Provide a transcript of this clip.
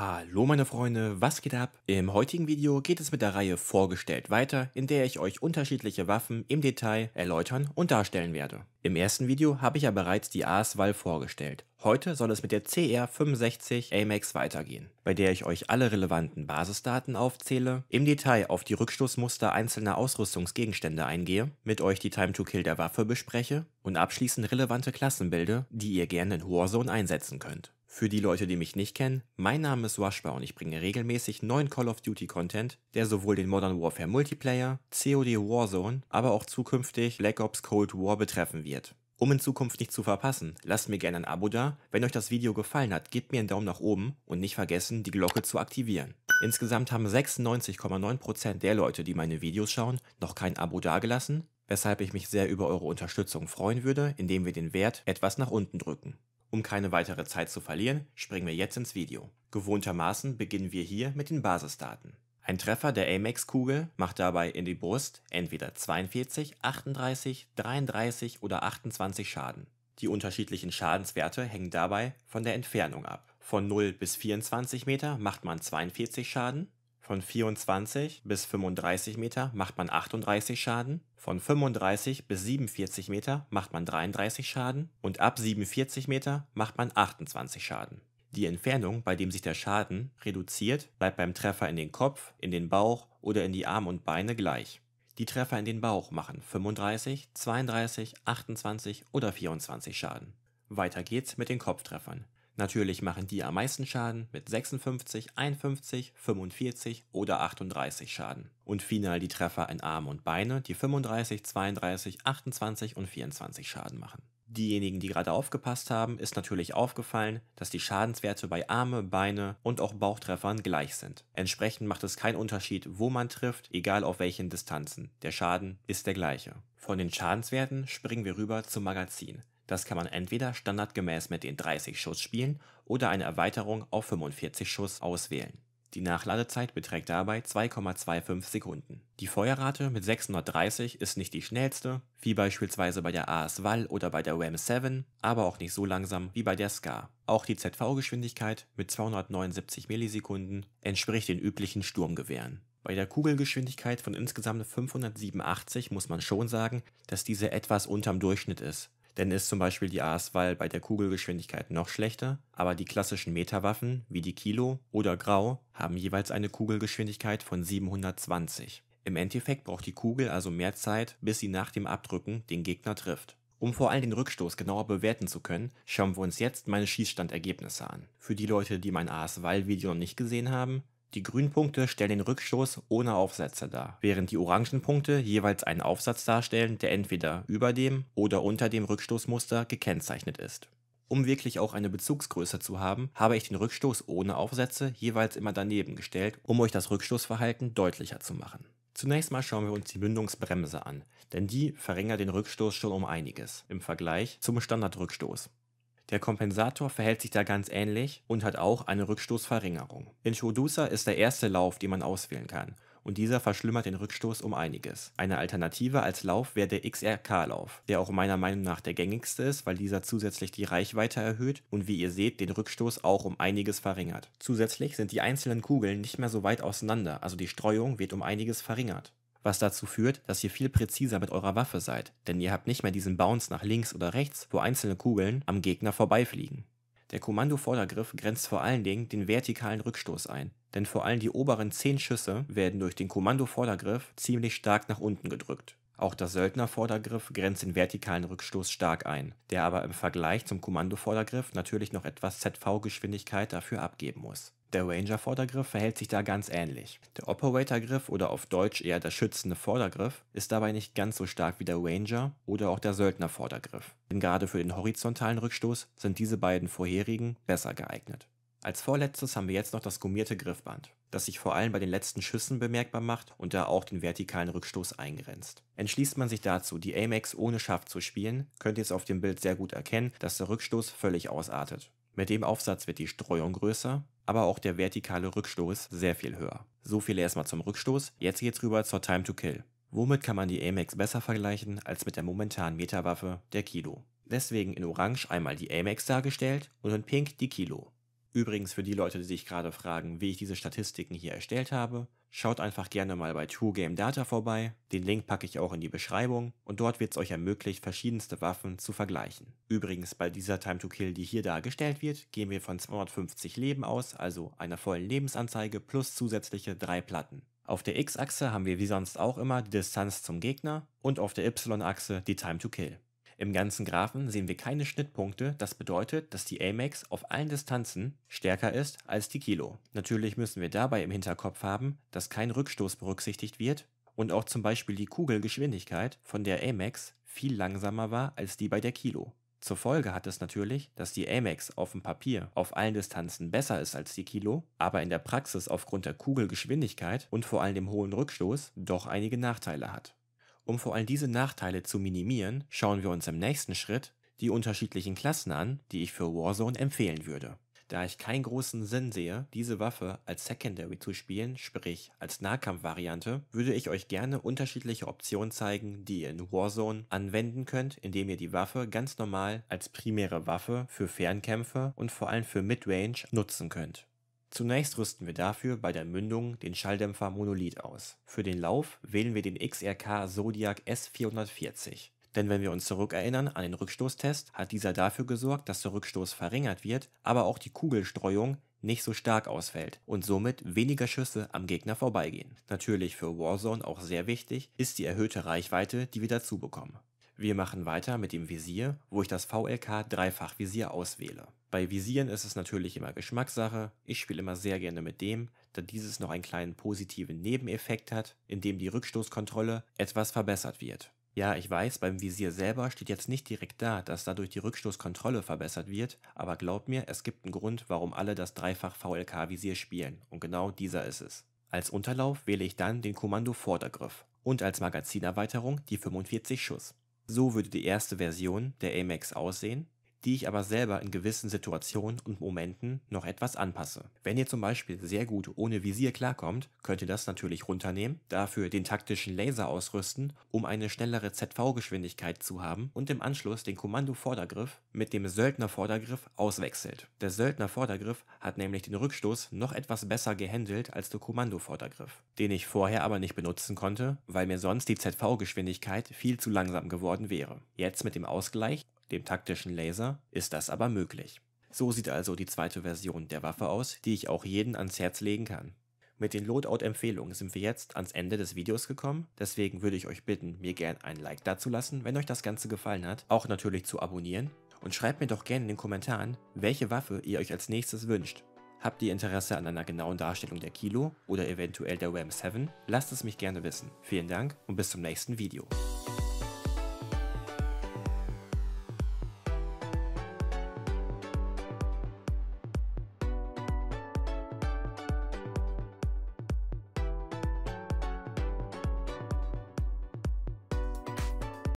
Hallo meine Freunde, was geht ab? Im heutigen Video geht es mit der Reihe Vorgestellt weiter, in der ich euch unterschiedliche Waffen im Detail erläutern und darstellen werde. Im ersten Video habe ich ja bereits die ASWAL vorgestellt. Heute soll es mit der CR65 AMAX weitergehen, bei der ich euch alle relevanten Basisdaten aufzähle, im Detail auf die Rückstoßmuster einzelner Ausrüstungsgegenstände eingehe, mit euch die Time to Kill der Waffe bespreche und abschließend relevante Klassen die ihr gerne in Warzone einsetzen könnt. Für die Leute, die mich nicht kennen, mein Name ist Washba und ich bringe regelmäßig neuen Call of Duty Content, der sowohl den Modern Warfare Multiplayer, COD Warzone, aber auch zukünftig Black Ops Cold War betreffen wird. Um in Zukunft nicht zu verpassen, lasst mir gerne ein Abo da. Wenn euch das Video gefallen hat, gebt mir einen Daumen nach oben und nicht vergessen, die Glocke zu aktivieren. Insgesamt haben 96,9% der Leute, die meine Videos schauen, noch kein Abo dagelassen, weshalb ich mich sehr über eure Unterstützung freuen würde, indem wir den Wert etwas nach unten drücken. Um keine weitere Zeit zu verlieren, springen wir jetzt ins Video. Gewohntermaßen beginnen wir hier mit den Basisdaten. Ein Treffer der Amex-Kugel macht dabei in die Brust entweder 42, 38, 33 oder 28 Schaden. Die unterschiedlichen Schadenswerte hängen dabei von der Entfernung ab. Von 0 bis 24 Meter macht man 42 Schaden, von 24 bis 35 Meter macht man 38 Schaden, von 35 bis 47 Meter macht man 33 Schaden und ab 47 Meter macht man 28 Schaden. Die Entfernung, bei dem sich der Schaden reduziert, bleibt beim Treffer in den Kopf, in den Bauch oder in die Arme und Beine gleich. Die Treffer in den Bauch machen 35, 32, 28 oder 24 Schaden. Weiter geht's mit den Kopftreffern. Natürlich machen die am meisten Schaden mit 56, 51, 45 oder 38 Schaden. Und final die Treffer in Arme und Beine, die 35, 32, 28 und 24 Schaden machen. Diejenigen, die gerade aufgepasst haben, ist natürlich aufgefallen, dass die Schadenswerte bei Arme, Beine und auch Bauchtreffern gleich sind. Entsprechend macht es keinen Unterschied, wo man trifft, egal auf welchen Distanzen. Der Schaden ist der gleiche. Von den Schadenswerten springen wir rüber zum Magazin. Das kann man entweder standardgemäß mit den 30 Schuss Spielen oder eine Erweiterung auf 45 Schuss auswählen. Die Nachladezeit beträgt dabei 2,25 Sekunden. Die Feuerrate mit 630 ist nicht die schnellste, wie beispielsweise bei der AS Wall oder bei der RAM 7, aber auch nicht so langsam wie bei der SCAR. Auch die ZV-Geschwindigkeit mit 279 Millisekunden entspricht den üblichen Sturmgewehren. Bei der Kugelgeschwindigkeit von insgesamt 587 muss man schon sagen, dass diese etwas unterm Durchschnitt ist, denn ist zum Beispiel die Aaswahl bei der Kugelgeschwindigkeit noch schlechter, aber die klassischen Meterwaffen wie die Kilo oder Grau haben jeweils eine Kugelgeschwindigkeit von 720. Im Endeffekt braucht die Kugel also mehr Zeit, bis sie nach dem Abdrücken den Gegner trifft. Um vor allem den Rückstoß genauer bewerten zu können, schauen wir uns jetzt meine Schießstandergebnisse an. Für die Leute, die mein ASWAL-Video noch nicht gesehen haben, die Grünpunkte stellen den Rückstoß ohne Aufsätze dar, während die orangen Punkte jeweils einen Aufsatz darstellen, der entweder über dem oder unter dem Rückstoßmuster gekennzeichnet ist. Um wirklich auch eine Bezugsgröße zu haben, habe ich den Rückstoß ohne Aufsätze jeweils immer daneben gestellt, um euch das Rückstoßverhalten deutlicher zu machen. Zunächst mal schauen wir uns die Mündungsbremse an, denn die verringert den Rückstoß schon um einiges im Vergleich zum Standardrückstoß. Der Kompensator verhält sich da ganz ähnlich und hat auch eine Rückstoßverringerung. Introducer ist der erste Lauf, den man auswählen kann und dieser verschlimmert den Rückstoß um einiges. Eine Alternative als Lauf wäre der XRK-Lauf, der auch meiner Meinung nach der gängigste ist, weil dieser zusätzlich die Reichweite erhöht und wie ihr seht, den Rückstoß auch um einiges verringert. Zusätzlich sind die einzelnen Kugeln nicht mehr so weit auseinander, also die Streuung wird um einiges verringert was dazu führt, dass ihr viel präziser mit eurer Waffe seid, denn ihr habt nicht mehr diesen Bounce nach links oder rechts, wo einzelne Kugeln am Gegner vorbeifliegen. Der Kommandovordergriff grenzt vor allen Dingen den vertikalen Rückstoß ein, denn vor allem die oberen 10 Schüsse werden durch den Kommandovordergriff ziemlich stark nach unten gedrückt. Auch der Söldnervordergriff grenzt den vertikalen Rückstoß stark ein, der aber im Vergleich zum Kommandovordergriff natürlich noch etwas ZV-Geschwindigkeit dafür abgeben muss. Der Ranger-Vordergriff verhält sich da ganz ähnlich. Der Operator-Griff oder auf Deutsch eher der schützende Vordergriff ist dabei nicht ganz so stark wie der Ranger oder auch der Söldner-Vordergriff. Denn gerade für den horizontalen Rückstoß sind diese beiden vorherigen besser geeignet. Als vorletztes haben wir jetzt noch das gummierte Griffband das sich vor allem bei den letzten Schüssen bemerkbar macht und da auch den vertikalen Rückstoß eingrenzt. Entschließt man sich dazu, die Amex ohne Schaft zu spielen, könnt ihr es auf dem Bild sehr gut erkennen, dass der Rückstoß völlig ausartet. Mit dem Aufsatz wird die Streuung größer, aber auch der vertikale Rückstoß sehr viel höher. So viel erstmal zum Rückstoß, jetzt geht's rüber zur Time to Kill. Womit kann man die Amex besser vergleichen als mit der momentanen Meterwaffe, der Kilo? Deswegen in Orange einmal die Amex dargestellt und in Pink die Kilo. Übrigens für die Leute, die sich gerade fragen, wie ich diese Statistiken hier erstellt habe, schaut einfach gerne mal bei True Game Data vorbei, den Link packe ich auch in die Beschreibung und dort wird es euch ermöglicht, verschiedenste Waffen zu vergleichen. Übrigens bei dieser Time to Kill, die hier dargestellt wird, gehen wir von 250 Leben aus, also einer vollen Lebensanzeige plus zusätzliche drei Platten. Auf der X-Achse haben wir wie sonst auch immer die Distanz zum Gegner und auf der Y-Achse die Time to Kill. Im ganzen Graphen sehen wir keine Schnittpunkte, das bedeutet, dass die Amex auf allen Distanzen stärker ist als die Kilo. Natürlich müssen wir dabei im Hinterkopf haben, dass kein Rückstoß berücksichtigt wird und auch zum Beispiel die Kugelgeschwindigkeit von der Amex viel langsamer war als die bei der Kilo. Zur Folge hat es natürlich, dass die Amex auf dem Papier auf allen Distanzen besser ist als die Kilo, aber in der Praxis aufgrund der Kugelgeschwindigkeit und vor allem dem hohen Rückstoß doch einige Nachteile hat. Um vor allem diese Nachteile zu minimieren, schauen wir uns im nächsten Schritt die unterschiedlichen Klassen an, die ich für Warzone empfehlen würde. Da ich keinen großen Sinn sehe, diese Waffe als Secondary zu spielen, sprich als Nahkampfvariante, würde ich euch gerne unterschiedliche Optionen zeigen, die ihr in Warzone anwenden könnt, indem ihr die Waffe ganz normal als primäre Waffe für Fernkämpfe und vor allem für Midrange nutzen könnt. Zunächst rüsten wir dafür bei der Mündung den Schalldämpfer Monolith aus. Für den Lauf wählen wir den XRK Zodiac S440. Denn wenn wir uns zurückerinnern an den Rückstoßtest, hat dieser dafür gesorgt, dass der Rückstoß verringert wird, aber auch die Kugelstreuung nicht so stark ausfällt und somit weniger Schüsse am Gegner vorbeigehen. Natürlich für Warzone auch sehr wichtig ist die erhöhte Reichweite, die wir dazu bekommen. Wir machen weiter mit dem Visier, wo ich das VLK Dreifachvisier auswähle. Bei Visieren ist es natürlich immer Geschmackssache, ich spiele immer sehr gerne mit dem, da dieses noch einen kleinen positiven Nebeneffekt hat, in dem die Rückstoßkontrolle etwas verbessert wird. Ja, ich weiß, beim Visier selber steht jetzt nicht direkt da, dass dadurch die Rückstoßkontrolle verbessert wird, aber glaubt mir, es gibt einen Grund, warum alle das Dreifach VLK Visier spielen und genau dieser ist es. Als Unterlauf wähle ich dann den Kommando Vordergriff und als Magazinerweiterung die 45 Schuss. So würde die erste Version der AMAX aussehen die ich aber selber in gewissen Situationen und Momenten noch etwas anpasse. Wenn ihr zum Beispiel sehr gut ohne Visier klarkommt, könnt ihr das natürlich runternehmen, dafür den taktischen Laser ausrüsten, um eine schnellere ZV-Geschwindigkeit zu haben und im Anschluss den Kommando-Vordergriff mit dem Söldner-Vordergriff auswechselt. Der Söldner-Vordergriff hat nämlich den Rückstoß noch etwas besser gehandelt als der Kommando-Vordergriff, den ich vorher aber nicht benutzen konnte, weil mir sonst die ZV-Geschwindigkeit viel zu langsam geworden wäre. Jetzt mit dem Ausgleich dem taktischen Laser, ist das aber möglich. So sieht also die zweite Version der Waffe aus, die ich auch jedem ans Herz legen kann. Mit den Loadout-Empfehlungen sind wir jetzt ans Ende des Videos gekommen, deswegen würde ich euch bitten, mir gerne ein Like dazulassen, wenn euch das Ganze gefallen hat, auch natürlich zu abonnieren und schreibt mir doch gerne in den Kommentaren, welche Waffe ihr euch als nächstes wünscht. Habt ihr Interesse an einer genauen Darstellung der Kilo oder eventuell der WAM 7? Lasst es mich gerne wissen. Vielen Dank und bis zum nächsten Video.